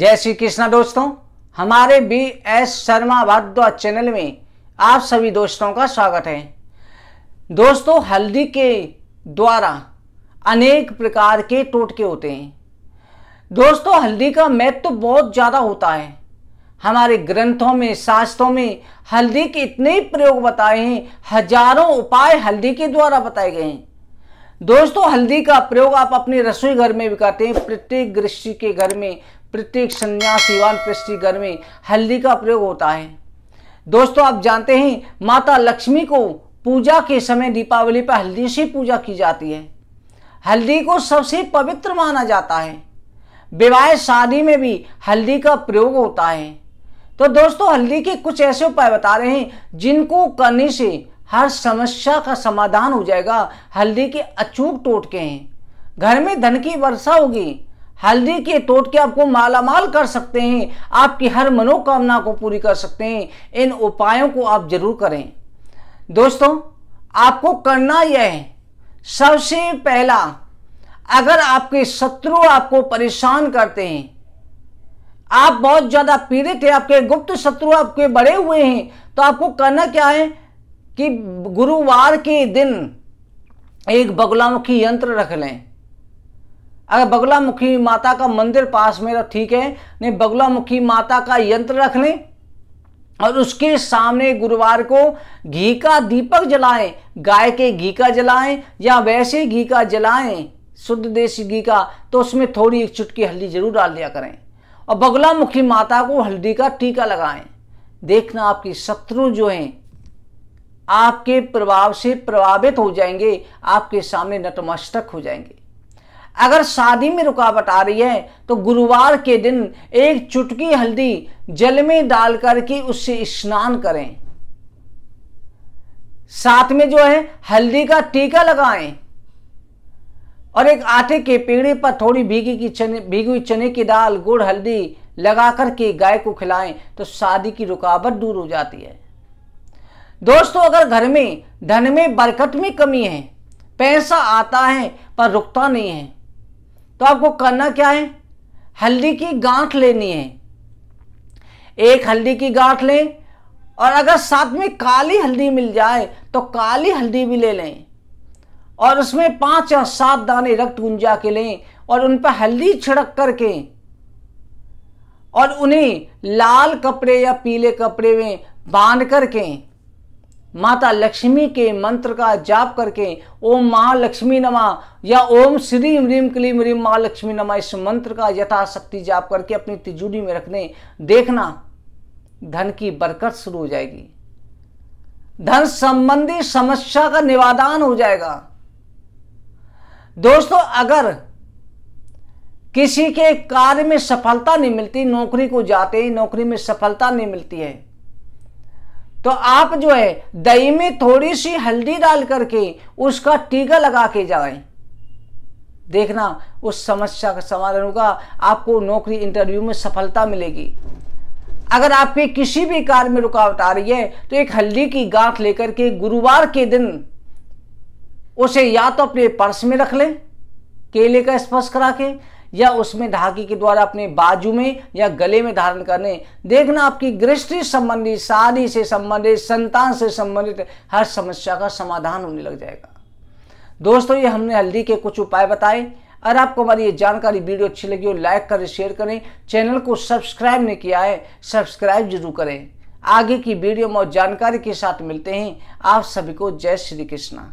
जय श्री कृष्णा दोस्तों हमारे बी एस शर्मा भाद्वा चैनल में आप सभी दोस्तों का स्वागत है दोस्तों हल्दी के द्वारा अनेक प्रकार के टोटके होते हैं दोस्तों हल्दी का महत्व तो बहुत ज़्यादा होता है हमारे ग्रंथों में शास्त्रों में हल्दी के इतने प्रयोग बताए हैं हजारों उपाय हल्दी के द्वारा बताए गए हैं दोस्तों हल्दी का प्रयोग आप अपने रसोई घर में भी करते हैं प्रत्येक गृहस्थी के घर में प्रत्येक पृष्ठी घर में हल्दी का प्रयोग होता है दोस्तों आप जानते हैं माता लक्ष्मी को पूजा के समय दीपावली पर हल्दी से पूजा की जाती है हल्दी को सबसे पवित्र माना जाता है विवाह शादी में भी हल्दी का प्रयोग होता है तो दोस्तों हल्दी के कुछ ऐसे उपाय बता रहे हैं जिनको करने से हर समस्या का समाधान हो जाएगा हल्दी के अचूक टोटके हैं घर में धन की वर्षा होगी हल्दी के तोट के आपको मालामाल कर सकते हैं आपकी हर मनोकामना को पूरी कर सकते हैं इन उपायों को आप जरूर करें दोस्तों आपको करना यह है सबसे पहला अगर आपके शत्रु आपको परेशान करते हैं आप बहुत ज़्यादा पीड़ित हैं आपके गुप्त शत्रु आपके बड़े हुए हैं तो आपको करना क्या है कि गुरुवार के दिन एक बगुलामुखी यंत्र रख लें अगर बगुला मुखी माता का मंदिर पास में तो ठीक है नहीं बगुला मुखी माता का यंत्र रख लें और उसके सामने गुरुवार को घी का दीपक जलाएं गाय के घी का जलाएं या वैसे घी का जलाएं शुद्ध देसी घी का तो उसमें थोड़ी एक चुटकी हल्दी जरूर डाल दिया करें और बगुला मुखी माता को हल्दी का टीका लगाएं देखना आपकी शत्रु जो हैं आपके प्रभाव से प्रभावित हो जाएंगे आपके सामने नतमस्तक हो जाएंगे अगर शादी में रुकावट आ रही है तो गुरुवार के दिन एक चुटकी हल्दी जल में डाल करके उससे स्नान करें साथ में जो है हल्दी का टीका लगाएं और एक आटे के पेड़े पर थोड़ी भीगी की चने भीगी हुई चने की दाल गुड़ हल्दी लगा करके गाय को खिलाएं तो शादी की रुकावट दूर हो जाती है दोस्तों अगर घर में धन में बरकत में कमी है पैसा आता है पर रुकता नहीं है तो आपको करना क्या है हल्दी की गांठ लेनी है एक हल्दी की गांठ लें और अगर साथ में काली हल्दी मिल जाए तो काली हल्दी भी ले लें और उसमें पांच या सात दाने रक्त गुंजा के लें और उन पर हल्दी छिड़क करके और उन्हें लाल कपड़े या पीले कपड़े में बांध करके माता लक्ष्मी के मंत्र का जाप करके ओम महालक्ष्मी नमा या ओम श्री ह्रीम क्लीम ह्रीम महालक्ष्मी नमा इस मंत्र का यथाशक्ति जाप करके अपनी तिजूरी में रखने देखना धन की बरकत शुरू हो जाएगी धन संबंधी समस्या का निवादान हो जाएगा दोस्तों अगर किसी के कार्य में सफलता नहीं मिलती नौकरी को जाते ही नौकरी में सफलता नहीं मिलती है तो आप जो है दही में थोड़ी सी हल्दी डाल करके उसका टीका लगा के जाए देखना उस समस्या का समाधान होगा आपको नौकरी इंटरव्यू में सफलता मिलेगी अगर आपके किसी भी कार्य में रुकावट आ रही है तो एक हल्दी की गांठ लेकर के गुरुवार के दिन उसे या तो अपने पर्स में रख लें केले का स्पर्श करा के या उसमें धागे के द्वारा अपने बाजू में या गले में धारण करने देखना आपकी गृहस्थी संबंधी शादी से संबंधित संतान से संबंधित हर समस्या का समाधान होने लग जाएगा दोस्तों ये हमने हल्दी के कुछ उपाय बताए अगर आपको हमारी ये जानकारी वीडियो अच्छी लगी हो लाइक करें शेयर करें चैनल को सब्सक्राइब नहीं किया है सब्सक्राइब जरूर करें आगे की वीडियो में जानकारी के साथ मिलते हैं आप सभी को जय श्री कृष्णा